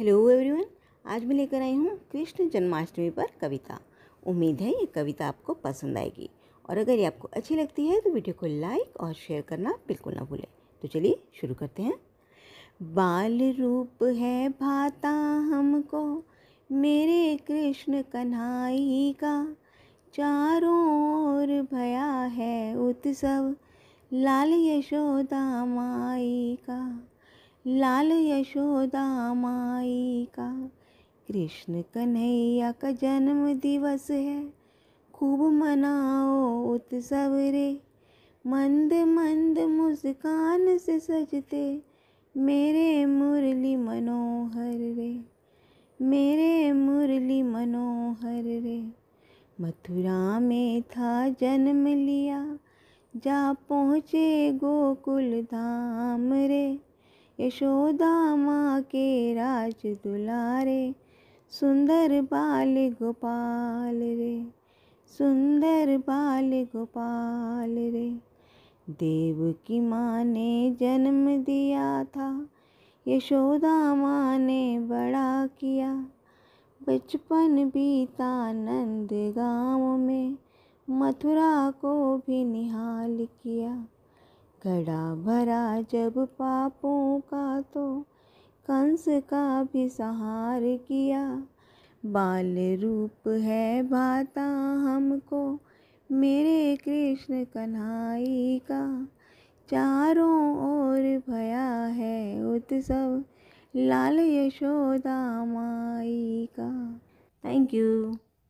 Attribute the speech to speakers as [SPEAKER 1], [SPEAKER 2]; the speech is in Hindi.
[SPEAKER 1] हेलो एवरीवन आज मैं लेकर आई हूँ कृष्ण जन्माष्टमी पर कविता उम्मीद है ये कविता आपको पसंद आएगी और अगर ये आपको अच्छी लगती है तो वीडियो को लाइक और शेयर करना बिल्कुल ना भूलें तो चलिए शुरू करते हैं बाल रूप है भाता हमको मेरे कृष्ण कन्हाई का चारों ओर भया है उत्सव लाल यशोदा माई का लाल यशोदा माई का कृष्ण कन्हैया का जन्म दिवस है खूब मनाओ उत्सव रे मंद मंद मुस्कान से सजते मेरे मुरली मनोहर रे मेरे मुरली मनोहर रे मथुरा में था जन्म लिया जा पहुँचे गोकुल धाम रे यशोदा माँ के राज दुलारे सुंदर बाल गोपाल रे सुंदर बाल गोपाल रे देव की माँ ने जन्म दिया था यशोदा माँ ने बड़ा किया बचपन बीता नंद गाँव में मथुरा को भी निहाल किया घड़ा भरा जब पापों का तो कंस का भी सहार किया बाल रूप है भाता हमको मेरे कृष्ण कन्हाई का चारों ओर भया है उत्सव लाल यशोदा माई का थैंक यू